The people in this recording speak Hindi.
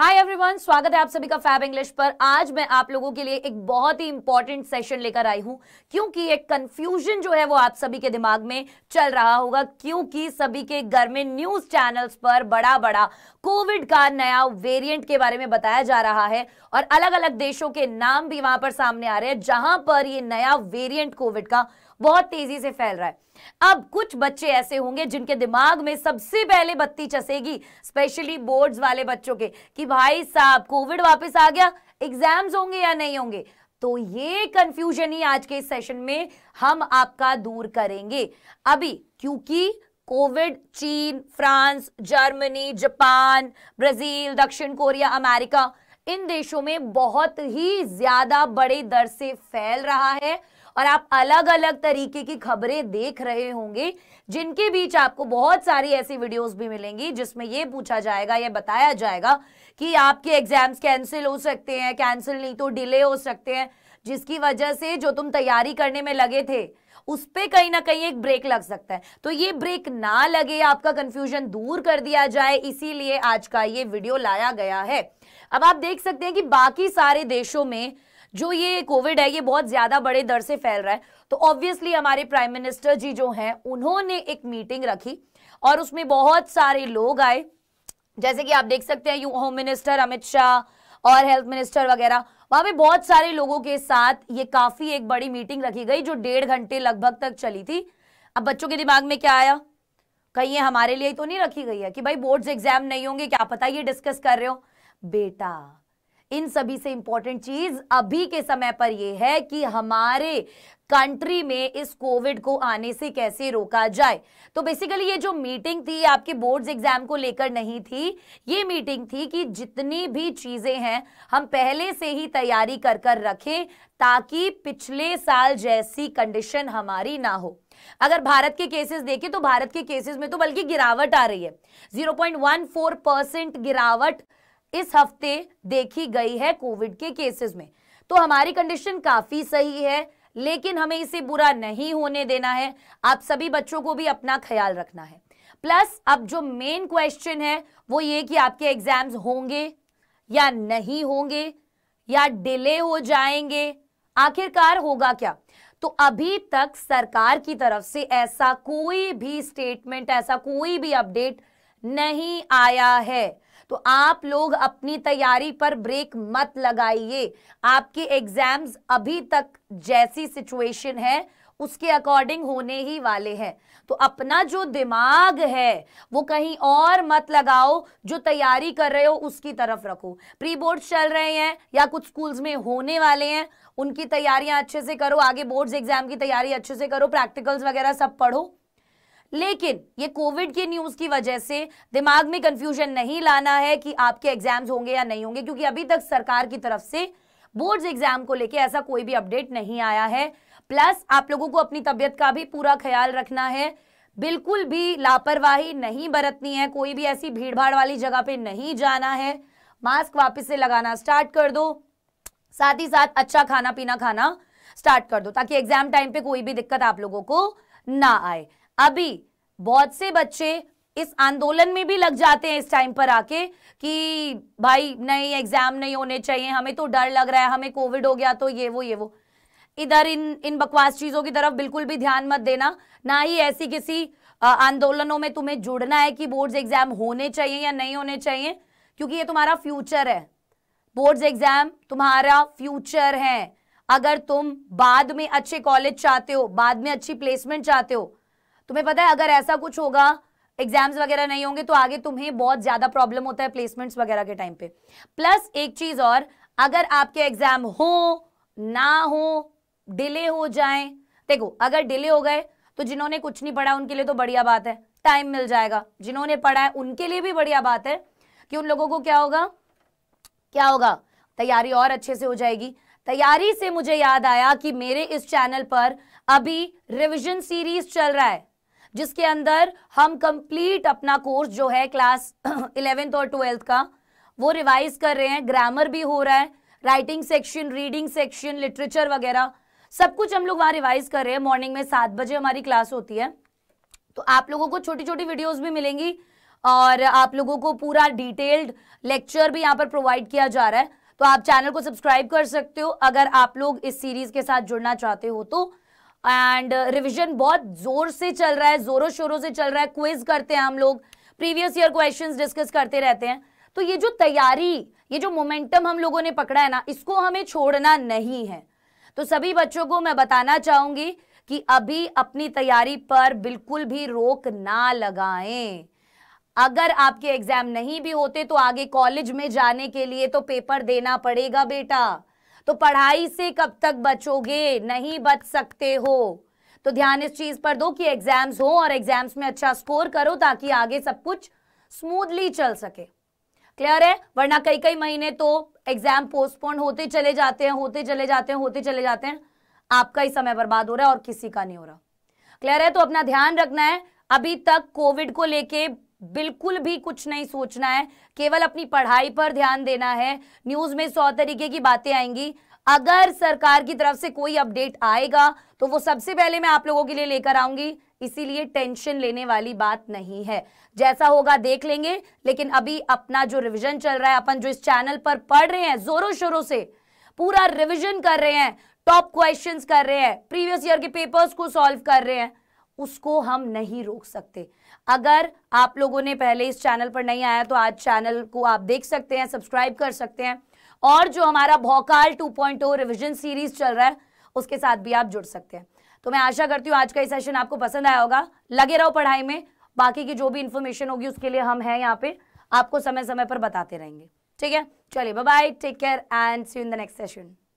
हाय एवरीवन स्वागत है आप सभी का फैब इंग्लिश पर आज मैं आप लोगों के लिए एक बहुत ही इंपॉर्टेंट सेशन लेकर आई हूं क्योंकि एक कंफ्यूजन जो है वो आप सभी के दिमाग में चल रहा होगा क्योंकि सभी के घर में न्यूज चैनल्स पर बड़ा बड़ा कोविड का नया वेरिएंट के बारे में बताया जा रहा है और अलग अलग देशों के नाम भी वहां पर सामने आ रहे हैं जहां पर ये नया वेरियंट कोविड का बहुत तेजी से फैल रहा है अब कुछ बच्चे ऐसे होंगे जिनके दिमाग में सबसे पहले बत्ती चसेगी स्पेशली बोर्ड्स वाले बच्चों के कि भाई साहब कोविड वापस आ गया एग्जाम्स होंगे या नहीं होंगे तो ये कंफ्यूजन ही आज के इस सेशन में हम आपका दूर करेंगे अभी क्योंकि कोविड चीन फ्रांस जर्मनी जापान ब्राजील दक्षिण कोरिया अमेरिका इन देशों में बहुत ही ज्यादा बड़े दर से फैल रहा है और आप अलग अलग तरीके की खबरें देख रहे होंगे जिनके बीच आपको बहुत सारी ऐसी वीडियोस भी मिलेंगी जिसमें ये पूछा जाएगा या बताया जाएगा कि आपके एग्जाम्स कैंसिल हो सकते हैं कैंसिल नहीं तो डिले हो सकते हैं जिसकी वजह से जो तुम तैयारी करने में लगे थे उस पर कहीं ना कहीं एक ब्रेक लग सकता है तो ये ब्रेक ना लगे आपका कंफ्यूजन दूर कर दिया जाए इसीलिए आज का ये वीडियो लाया गया है अब आप देख सकते हैं कि बाकी सारे देशों में जो ये कोविड है ये बहुत ज़्यादा बड़े दर से फैल रहा है तो ऑब्वियसली हमारे प्राइम मिनिस्टर जी जो हैं उन्होंने एक मीटिंग रखी और उसमें बहुत सारे लोग आए जैसे कि आप देख सकते हैं होम मिनिस्टर अमित शाह और हेल्थ मिनिस्टर वगैरह वहां पे बहुत सारे लोगों के साथ ये काफी एक बड़ी मीटिंग रखी गई जो डेढ़ घंटे लगभग तक चली थी अब बच्चों के दिमाग में क्या आया कहीं ये हमारे लिए तो नहीं रखी गई है कि भाई बोर्ड्स एग्जाम नहीं होंगे क्या पता ये डिस्कस कर रहे हो बेटा इन सभी से इंपॉर्टेंट चीज अभी के समय पर यह है कि हमारे कंट्री में इस कोविड को आने से कैसे रोका जाए तो बेसिकली ये जो मीटिंग थी आपके बोर्ड्स एग्जाम को लेकर नहीं थी ये मीटिंग थी कि जितनी भी चीज़ें हैं हम पहले से ही तैयारी कर कर रखें ताकि पिछले साल जैसी कंडीशन हमारी ना हो अगर भारत के केसेस देखें तो भारत के केसेस में तो बल्कि गिरावट आ रही है जीरो परसेंट गिरावट इस हफ्ते देखी गई है कोविड के केसेस में तो हमारी कंडीशन काफी सही है लेकिन हमें इसे बुरा नहीं होने देना है आप सभी बच्चों को भी अपना ख्याल रखना है प्लस अब जो मेन क्वेश्चन है वो ये कि आपके एग्जाम्स होंगे या नहीं होंगे या डिले हो जाएंगे आखिरकार होगा क्या तो अभी तक सरकार की तरफ से ऐसा कोई भी स्टेटमेंट ऐसा कोई भी अपडेट नहीं आया है तो आप लोग अपनी तैयारी पर ब्रेक मत लगाइए आपके एग्जाम्स अभी तक जैसी सिचुएशन है उसके अकॉर्डिंग होने ही वाले हैं तो अपना जो दिमाग है वो कहीं और मत लगाओ जो तैयारी कर रहे हो उसकी तरफ रखो प्री बोर्ड चल रहे हैं या कुछ स्कूल्स में होने वाले हैं उनकी तैयारियां अच्छे से करो आगे बोर्ड्स एग्जाम की तैयारी अच्छे से करो प्रैक्टिकल्स वगैरह सब पढ़ो लेकिन ये कोविड के न्यूज की वजह से दिमाग में कंफ्यूजन नहीं लाना है कि आपके एग्जाम्स होंगे या नहीं होंगे क्योंकि अभी तक सरकार की तरफ से बोर्ड्स एग्जाम को लेके ऐसा कोई भी अपडेट नहीं आया है प्लस आप लोगों को अपनी तबियत का भी पूरा ख्याल रखना है बिल्कुल भी लापरवाही नहीं बरतनी है कोई भी ऐसी भीड़भाड़ वाली जगह पे नहीं जाना है मास्क वापस से लगाना स्टार्ट कर दो साथ ही साथ अच्छा खाना पीना खाना स्टार्ट कर दो ताकि एग्जाम टाइम पे कोई भी दिक्कत आप लोगों को ना आए अभी बहुत से बच्चे इस आंदोलन में भी लग जाते हैं इस टाइम पर आके कि भाई नहीं एग्जाम नहीं होने चाहिए हमें तो डर लग रहा है हमें कोविड हो गया तो ये वो ये वो इधर इन इन बकवास चीजों की तरफ बिल्कुल भी ध्यान मत देना ना ही ऐसी किसी आंदोलनों में तुम्हें जुड़ना है कि बोर्ड्स एग्जाम होने चाहिए या नहीं होने चाहिए क्योंकि ये तुम्हारा फ्यूचर है बोर्ड्स एग्जाम तुम्हारा फ्यूचर है अगर तुम बाद में अच्छे कॉलेज चाहते हो बाद में अच्छी प्लेसमेंट चाहते हो तुम्हें पता है अगर ऐसा कुछ होगा एग्जाम्स वगैरह नहीं होंगे तो आगे तुम्हें बहुत ज्यादा प्रॉब्लम होता है प्लेसमेंट्स वगैरह के टाइम पे प्लस एक चीज और अगर आपके एग्जाम हो ना हो डिले हो जाए देखो अगर डिले हो गए तो जिन्होंने कुछ नहीं पढ़ा उनके लिए तो बढ़िया बात है टाइम मिल जाएगा जिन्होंने पढ़ा है उनके लिए भी बढ़िया बात है कि उन लोगों को क्या होगा क्या होगा तैयारी और अच्छे से हो जाएगी तैयारी से मुझे याद आया कि मेरे इस चैनल पर अभी रिविजन सीरीज चल रहा है जिसके अंदर हम कंप्लीट अपना कोर्स जो है क्लास इलेवेंथ और ट्वेल्थ का वो रिवाइज कर रहे हैं ग्रामर भी हो रहा है writing section reading section literature वगैरह सब कुछ हम लोग वहाँ रिवाइज कर रहे हैं मॉर्निंग में सात बजे हमारी क्लास होती है तो आप लोगों को छोटी छोटी वीडियोज भी मिलेंगी और आप लोगों को पूरा डिटेल्ड लेक्चर भी यहाँ पर प्रोवाइड किया जा रहा है तो आप चैनल को सब्सक्राइब कर सकते हो अगर आप लोग इस सीरीज के साथ जुड़ना चाहते हो तो एंड रिविजन uh, बहुत जोर से चल रहा है जोरों शोरों से चल रहा है क्विज करते हैं हम लोग प्रीवियस ईयर क्वेश्चंस डिस्कस करते रहते हैं तो ये जो तैयारी ये जो मोमेंटम हम लोगों ने पकड़ा है ना इसको हमें छोड़ना नहीं है तो सभी बच्चों को मैं बताना चाहूंगी कि अभी अपनी तैयारी पर बिल्कुल भी रोक ना लगाएं अगर आपके एग्जाम नहीं भी होते तो आगे कॉलेज में जाने के लिए तो पेपर देना पड़ेगा बेटा तो पढ़ाई से कब तक बचोगे नहीं बच सकते हो तो ध्यान इस चीज पर दो कि एग्जाम्स हो और एग्जाम्स में अच्छा स्कोर करो ताकि आगे सब कुछ स्मूथली चल सके क्लियर है वरना कई कई महीने तो एग्जाम पोस्टपोन होते चले जाते हैं होते चले जाते हैं होते चले जाते हैं आपका ही समय बर्बाद हो रहा है और किसी का नहीं हो रहा क्लियर है तो अपना ध्यान रखना है अभी तक कोविड को लेके बिल्कुल भी कुछ नहीं सोचना है केवल अपनी पढ़ाई पर ध्यान देना है न्यूज में सौ तरीके की बातें आएंगी अगर सरकार की तरफ से कोई अपडेट आएगा तो वो सबसे पहले मैं आप लोगों के लिए लेकर आऊंगी इसीलिए टेंशन लेने वाली बात नहीं है जैसा होगा देख लेंगे लेकिन अभी अपना जो रिवीजन चल रहा है अपन जो इस चैनल पर पढ़ रहे हैं जोरों शोरों से पूरा रिवीजन कर रहे हैं टॉप क्वेश्चंस कर रहे हैं प्रीवियस ईयर के पेपर्स को सॉल्व कर रहे हैं उसको हम नहीं रोक सकते अगर आप लोगों ने पहले इस चैनल पर नहीं आया तो आज चैनल को आप देख सकते हैं सब्सक्राइब कर सकते हैं और जो हमारा भौकाल 2.0 रिविजन सीरीज चल रहा है उसके साथ भी आप जुड़ सकते हैं तो मैं आशा करती हूँ आज का ये सेशन आपको पसंद आया होगा लगे रहो पढ़ाई में बाकी की जो भी इंफॉर्मेशन होगी उसके लिए हम हैं यहाँ पे आपको समय समय पर बताते रहेंगे ठीक है चलिए bye take care and see in the next session